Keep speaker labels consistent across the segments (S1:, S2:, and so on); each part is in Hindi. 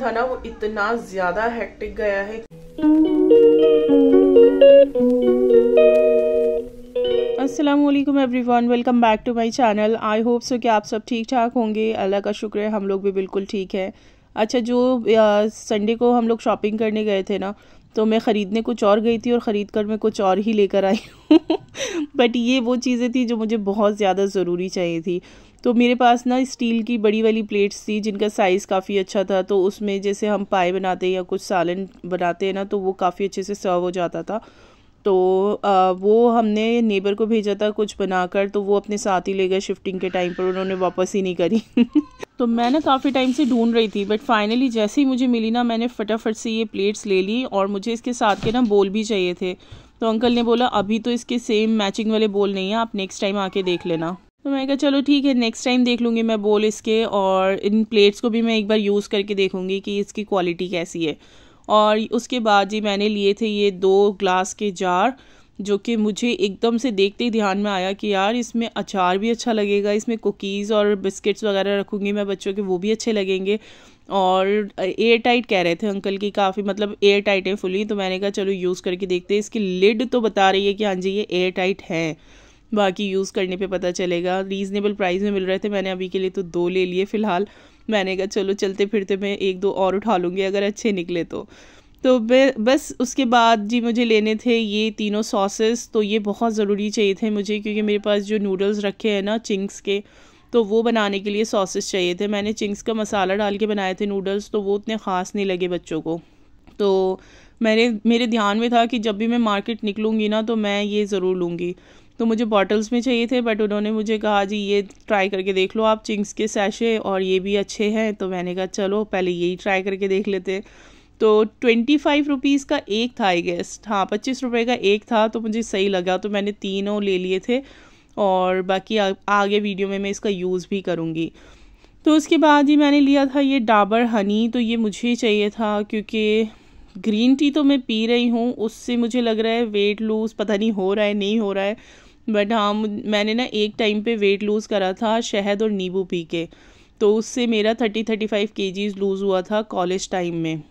S1: था ना वो इतना ज्यादा हेक्टिक गया है असलम every one welcome back to my channel I hope so कि आप सब ठीक ठाक होंगे अल्लाह का शुक्र है हम लोग भी बिल्कुल ठीक है अच्छा जो संडे को हम लोग शॉपिंग करने गए थे ना तो मैं ख़रीदने कुछ और गई थी और ख़रीद कर मैं कुछ और ही लेकर आई हूँ बट ये वो चीज़ें थी जो मुझे बहुत ज़्यादा ज़रूरी चाहिए थी तो मेरे पास ना स्टील की बड़ी वाली प्लेट्स थी जिनका साइज़ काफ़ी अच्छा था तो उसमें जैसे हम पाए बनाते हैं या कुछ सालन बनाते हैं ना तो वो काफ़ी अच्छे से सर्व हो जाता था तो आ, वो हमने नेबर को भेजा था कुछ बनाकर तो वो अपने साथ ही ले गए शिफ्टिंग के टाइम पर उन्होंने वापस ही नहीं करी तो मैं ना काफ़ी टाइम से ढूंढ रही थी बट फाइनली जैसे ही मुझे मिली ना मैंने फटाफट से ये प्लेट्स ले ली और मुझे इसके साथ के ना बोल भी चाहिए थे तो अंकल ने बोला अभी तो इसके सेम मैचिंग वाले बोल नहीं हैं आप नेक्स्ट टाइम आके देख लेना तो मैंने कहा चलो ठीक है नेक्स्ट टाइम देख लूँगी मैं बोल इसके और इन प्लेट्स को भी मैं एक बार यूज़ करके देखूँगी कि इसकी क्वालिटी कैसी है और उसके बाद जी मैंने लिए थे ये दो ग्लास के जार जो कि मुझे एकदम से देखते ही ध्यान में आया कि यार इसमें अचार भी अच्छा लगेगा इसमें कुकीज़ और बिस्किट्स वगैरह रखूँगी मैं बच्चों के वो भी अच्छे लगेंगे और एयर टाइट कह रहे थे अंकल की काफ़ी मतलब एयर टाइट है फुली तो मैंने कहा चलो यूज़ करके देखते हैं इसकी लिड तो बता रही है कि हाँ जी ये एयर टाइट है बाकी यूज़ करने पे पता चलेगा रीज़नेबल प्राइस में मिल रहे थे मैंने अभी के लिए तो दो ले लिए फ़िलहाल मैंने कहा चलो चलते फिरते मैं एक दो और उठा लूँगी अगर अच्छे निकले तो तो बस उसके बाद जी मुझे लेने थे ये तीनों सॉसेस तो ये बहुत ज़रूरी चाहिए थे मुझे क्योंकि मेरे पास जो नूडल्स रखे हैं ना चिंग्स के तो वो बनाने के लिए सॉसेस चाहिए थे मैंने चिंग्स का मसाला डाल के बनाए थे नूडल्स तो वो उतने ख़ास नहीं लगे बच्चों को तो मैंने मेरे ध्यान में था कि जब भी मैं मार्केट निकलूँगी ना तो मैं ये ज़रूर लूँगी तो मुझे बॉटल्स में चाहिए थे बट उन्होंने मुझे कहा जी ये ट्राई करके देख लो आप चिंग्स के सैशे और ये भी अच्छे हैं तो मैंने कहा चलो पहले यही ट्राई करके देख लेते तो ट्वेंटी फाइव रुपीज़ का एक था आई गेस्ट हाँ पच्चीस रुपये का एक था तो मुझे सही लगा तो मैंने तीनों ले लिए थे और बाकी आ, आगे वीडियो में मैं इसका यूज़ भी करूँगी तो उसके बाद ही मैंने लिया था ये डाबर हनी तो ये मुझे चाहिए था क्योंकि ग्रीन टी तो मैं पी रही हूँ उससे मुझे लग रहा है वेट लूज़ पता नहीं हो रहा है नहीं हो रहा है बट हाँ मैंने ना एक टाइम पे वेट लूज़ करा था शहद और नींबू पी के तो उससे मेरा थर्टी थर्टी फाइव के जीज लूज़ हुआ था कॉलेज टाइम में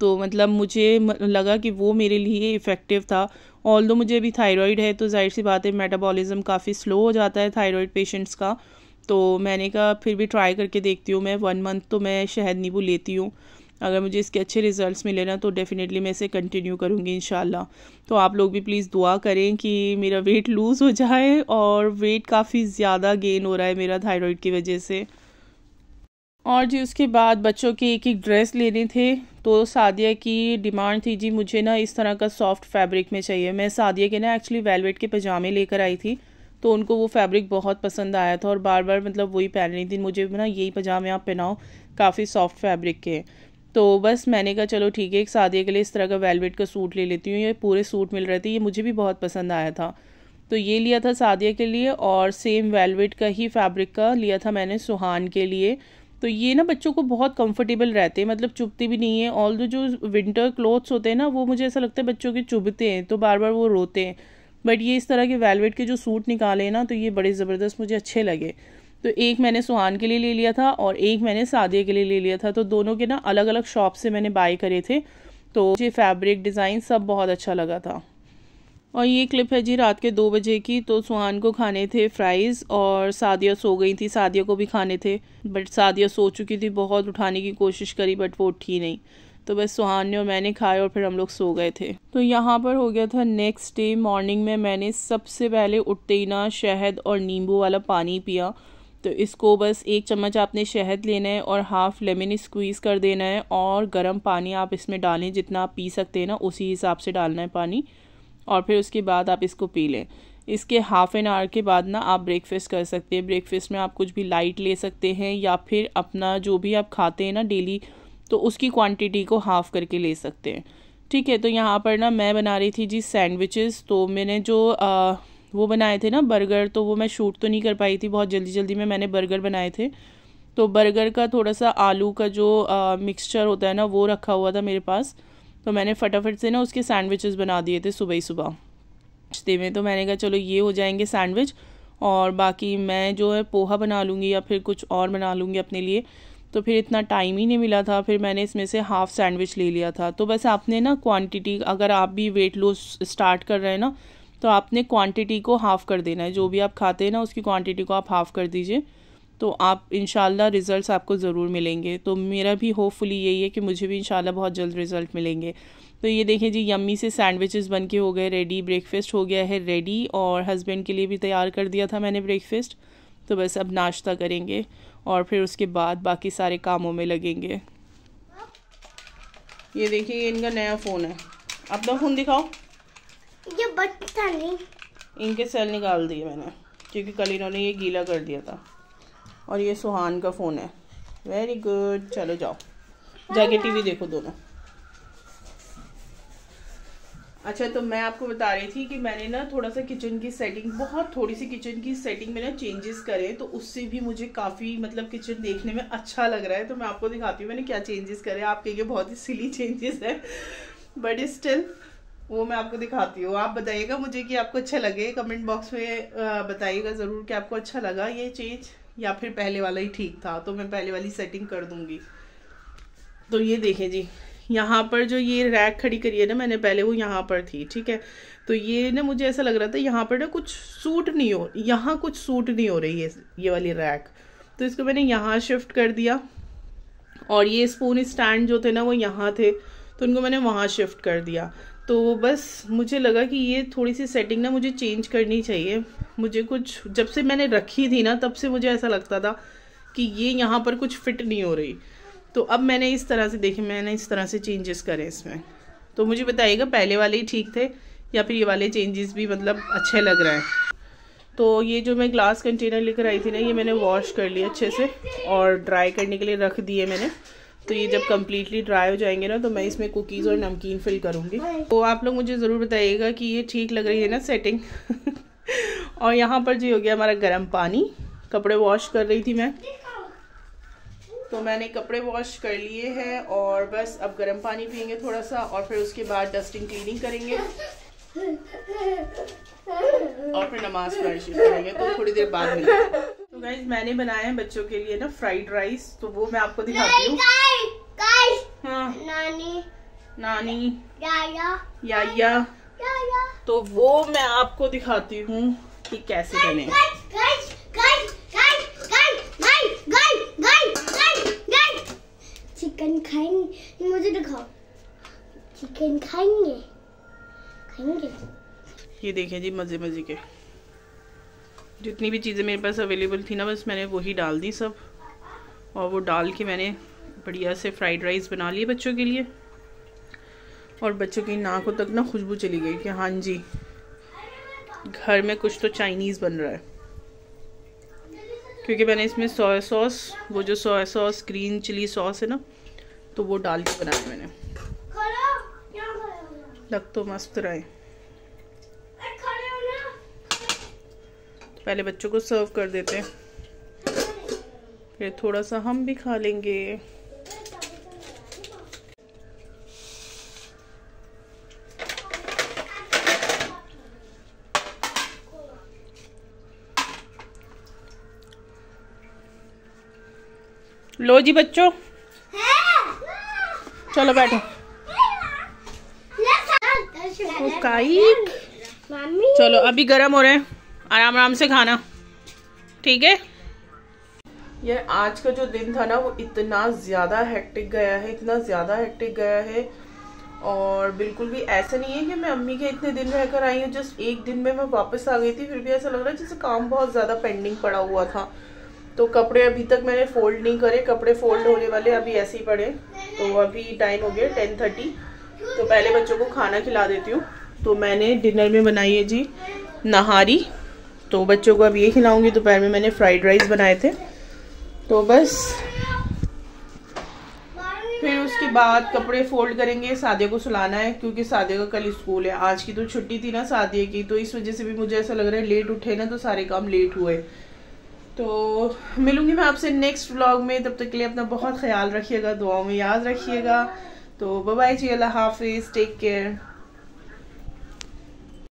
S1: तो मतलब मुझे लगा कि वो मेरे लिए इफ़ेक्टिव था ऑल दो मुझे अभी थायराइड है तो जाहिर सी बात है मेटाबॉलिज़्म काफ़ी स्लो हो जाता है थायराइड पेशेंट्स का तो मैंने कहा फिर भी ट्राई करके देखती हूँ मैं वन मंथ तो मैं शहद नींबू लेती हूँ अगर मुझे इसके अच्छे रिज़ल्ट मिले ना तो डेफ़िनेटली मैं इसे कंटिन्यू करूँगी इन तो आप लोग भी प्लीज़ दुआ करें कि मेरा वेट लूज़ हो जाए और वेट काफ़ी ज़्यादा गेन हो रहा है मेरा थायरॉयड की वजह से और जी उसके बाद बच्चों के एक एक ड्रेस लेने थे तो सादिया की डिमांड थी जी मुझे ना इस तरह का सॉफ्ट फैब्रिक में चाहिए मैं सादिया के ना एक्चुअली वेलवेट के पजामे लेकर आई थी तो उनको वो फैब्रिक बहुत पसंद आया था और बार बार मतलब वही पहन रही थी मुझे ना यही पजामे आप पहनाओ काफ़ी सॉफ्ट फैब्रिक के तो बस मैंने कहा चलो ठीक है एक शादी के लिए इस तरह का वेलवेट का सूट ले लेती हूँ ये पूरे सूट मिल रहे थे ये मुझे भी बहुत पसंद आया था तो ये लिया था शादिया के लिए और सेम वेलवेट का ही फैब्रिक का लिया था मैंने सुहान के लिए तो ये ना बच्चों को बहुत कंफर्टेबल रहते हैं मतलब चुभती भी नहीं है ऑल दो जो विंटर क्लोथ्स होते हैं ना वो मुझे ऐसा लगता है बच्चों के चुभते हैं तो बार बार वो रोते हैं बट ये इस तरह के वेलवेट के जो सूट निकाले ना तो ये बड़े ज़बरदस्त मुझे अच्छे लगे तो एक मैंने सुहान के लिए ले लिया था और एक मैंने सादे के लिए ले लिया था तो दोनों के ना अलग अलग शॉप से मैंने बाय करे थे तो मुझे फैब्रिक डिज़ाइन सब बहुत अच्छा लगा था और ये क्लिप है जी रात के दो बजे की तो सुहान को खाने थे फ्राइज़ और सादिया सो गई थी सादिया को भी खाने थे बट सादिया सो चुकी थी बहुत उठाने की कोशिश करी बट वो उठी नहीं तो बस सुहान ने और मैंने खाए और फिर हम लोग सो गए थे तो यहाँ पर हो गया था नेक्स्ट डे मॉर्निंग में मैंने सबसे पहले उठते ही ना शहद और नींबू वाला पानी पिया तो इसको बस एक चम्मच आपने शहद लेना है और हाफ़ लेमन स्क्वीज़ कर देना है और गर्म पानी आप इसमें डालें जितना आप पी सकते हैं ना उसी हिसाब से डालना है पानी और फिर उसके बाद आप इसको पी लें इसके हाफ़ एन आवर के बाद ना आप ब्रेकफास्ट कर सकते हैं ब्रेकफास्ट में आप कुछ भी लाइट ले सकते हैं या फिर अपना जो भी आप खाते हैं ना डेली तो उसकी क्वांटिटी को हाफ़ करके ले सकते हैं ठीक है तो यहाँ पर ना मैं बना रही थी जी सैंडविचेस तो मैंने जो आ, वो बनाए थे ना बर्गर तो वो मैं शूट तो नहीं कर पाई थी बहुत जल्दी जल्दी में मैंने बर्गर बनाए थे तो बर्गर का थोड़ा सा आलू का जो मिक्सचर होता है ना वो रखा हुआ था मेरे पास तो मैंने फटाफट से ना उसके सैंडविचेस बना दिए थे सुबह ही सुबह रिश्ते में तो मैंने कहा चलो ये हो जाएंगे सैंडविच और बाकी मैं जो है पोहा बना लूँगी या फिर कुछ और बना लूँगी अपने लिए तो फिर इतना टाइम ही नहीं मिला था फिर मैंने इसमें से हाफ़ सैंडविच ले लिया था तो बस आपने ना क्वांटिटी अगर आप भी वेट लॉस स्टार्ट कर रहे हैं ना तो आपने क्वांटिटी को हाफ़ कर देना है जो भी आप खाते हैं ना उसकी क्वांटिटी को आप हाफ़ कर दीजिए तो आप इन रिज़ल्ट आपको ज़रूर मिलेंगे तो मेरा भी होपफुली यही है कि मुझे भी इन बहुत जल्द रिज़ल्ट मिलेंगे तो ये देखें जी यम्मी से सैंडविचेस बन के हो गए रेडी ब्रेकफास्ट हो गया है रेडी और हस्बैंड के लिए भी तैयार कर दिया था मैंने ब्रेकफास्ट तो बस अब नाश्ता करेंगे और फिर उसके बाद बाकी सारे कामों में लगेंगे ये देखिए इनका नया फ़ोन है अपना फ़ोन दिखाओ ये नहीं इनके सेल निकाल दिए मैंने क्योंकि कल इन्होंने ये गीला कर दिया था और ये सुहान का फ़ोन है वेरी गुड चलो जाओ जाके टीवी देखो दोनों अच्छा तो मैं आपको बता रही थी कि मैंने ना थोड़ा सा किचन की सेटिंग बहुत थोड़ी सी किचन की सेटिंग में ना चेंजेस करे तो उससे भी मुझे काफ़ी मतलब किचन देखने में अच्छा लग रहा है तो मैं आपको दिखाती हूँ मैंने क्या चेंजेस करे आप लिए बहुत ही सिली चेंजेस है बट स्टिल वो मैं आपको दिखाती हूँ आप बताइएगा मुझे कि आपको अच्छा लगे कमेंट बॉक्स में बताइएगा ज़रूर कि आपको अच्छा लगा ये चेंज या फिर पहले वाला ही ठीक था तो मैं पहले वाली सेटिंग कर दूँगी तो ये देखें जी यहाँ पर जो ये रैक खड़ी करी है ना मैंने पहले वो यहाँ पर थी ठीक है तो ये ना मुझे ऐसा लग रहा था यहाँ पर ना कुछ सूट नहीं हो यहाँ कुछ सूट नहीं हो रही है ये वाली रैक तो इसको मैंने यहाँ शिफ्ट कर दिया और ये स्पून स्टैंड जो थे ना वो यहाँ थे तो उनको मैंने वहाँ शिफ्ट कर दिया तो बस मुझे लगा कि ये थोड़ी सी सेटिंग ना मुझे चेंज करनी चाहिए मुझे कुछ जब से मैंने रखी थी ना तब से मुझे ऐसा लगता था कि ये यहाँ पर कुछ फिट नहीं हो रही तो अब मैंने इस तरह से देखे मैंने इस तरह से चेंजेस करे इसमें तो मुझे बताइएगा पहले वाले ही ठीक थे या फिर ये वाले चेंजेस भी मतलब अच्छे लग रहे हैं तो ये जो मैं ग्लास कंटेनर लेकर आई थी ना ये मैंने वॉश कर लिया अच्छे से और ड्राई करने के लिए रख दिए मैंने तो ये जब कम्प्लीटली ड्राई हो जाएंगे ना तो मैं इसमें कुकीज़ और नमकीन फिल करूँगी तो आप लोग मुझे ज़रूर बताइएगा कि ये ठीक लग रही है ना सेटिंग और यहाँ पर जो हो गया हमारा गर्म पानी कपड़े वॉश कर रही थी मैं तो मैंने कपड़े वॉश कर लिए हैं और बस अब गर्म पानी पियेंगे थोड़ा सा और फिर उसके बाद डस्टिंग क्लीनिंग करेंगे और फिर नमाज का तो थोड़ी देर बाद मिलेंगे तो गाइज मैंने बनाया है बच्चों के लिए ना फ्राइड राइस तो वो मैं आपको दिखाती हूँ हाँ। नानी नानी याया याया तो वो मैं आपको दिखाती हूँ कि कैसे बने चिकन खाएंगे मुझे दिखाओ चिकन खाएंगे खाएंगे ये देखें जी मज़े मज़े के जितनी भी चीज़ें मेरे पास अवेलेबल थी ना बस मैंने वही डाल दी सब और वो डाल के मैंने बढ़िया से फ्राइड राइस बना लिए बच्चों के लिए और बच्चों की नाकों तक ना खुशबू चली गई कि हाँ जी घर में कुछ तो चाइनीज़ बन रहा है क्योंकि मैंने इसमें सोया सॉस वो जो soya sauce green chilli sauce है ना तो वो डाल के बनाया मैंने लग तो मस्त रहा है पहले बच्चों को सर्व कर देते हैं फिर थोड़ा सा हम भी खा लेंगे लो जी बच्चों चलो बैठो चलो अभी गर्म हो रहे हैं आराम आराम से खाना ठीक है यह आज का जो दिन था ना वो इतना ज़्यादा हेक्टिक गया है इतना ज़्यादा हेक्टिक गया है और बिल्कुल भी ऐसा नहीं है कि मैं अम्मी के इतने दिन रहकर आई हूँ जस्ट एक दिन में मैं वापस आ गई थी फिर भी ऐसा लग रहा है जैसे काम बहुत ज़्यादा पेंडिंग पड़ा हुआ था तो कपड़े अभी तक मैंने फोल्ड नहीं करे कपड़े फोल्ड होने वाले अभी ऐसे ही पड़े तो अभी टाइम हो गया टेन थर्टी तो पहले बच्चों को खाना खिला देती हूँ तो मैंने डिनर में बनाई है जी नहारी तो बच्चों को अब ये खिलाऊंगी दोपहर में मैंने फ्राइड राइस बनाए थे तो बस फिर उसके बाद कपड़े फोल्ड करेंगे सादिया को सुलाना है क्योंकि सादिया का कल स्कूल है आज की तो छुट्टी थी ना सादिया की तो इस वजह से भी मुझे ऐसा लग रहा है लेट उठे ना तो सारे काम लेट हुए तो मिलूंगी मैं आपसे नेक्स्ट व्लॉग में तब तक के लिए अपना बहुत ख्याल रखिएगा दुआओं में याद रखिएगा तो बाय जी अल्लाह हाफिज़ टेक केयर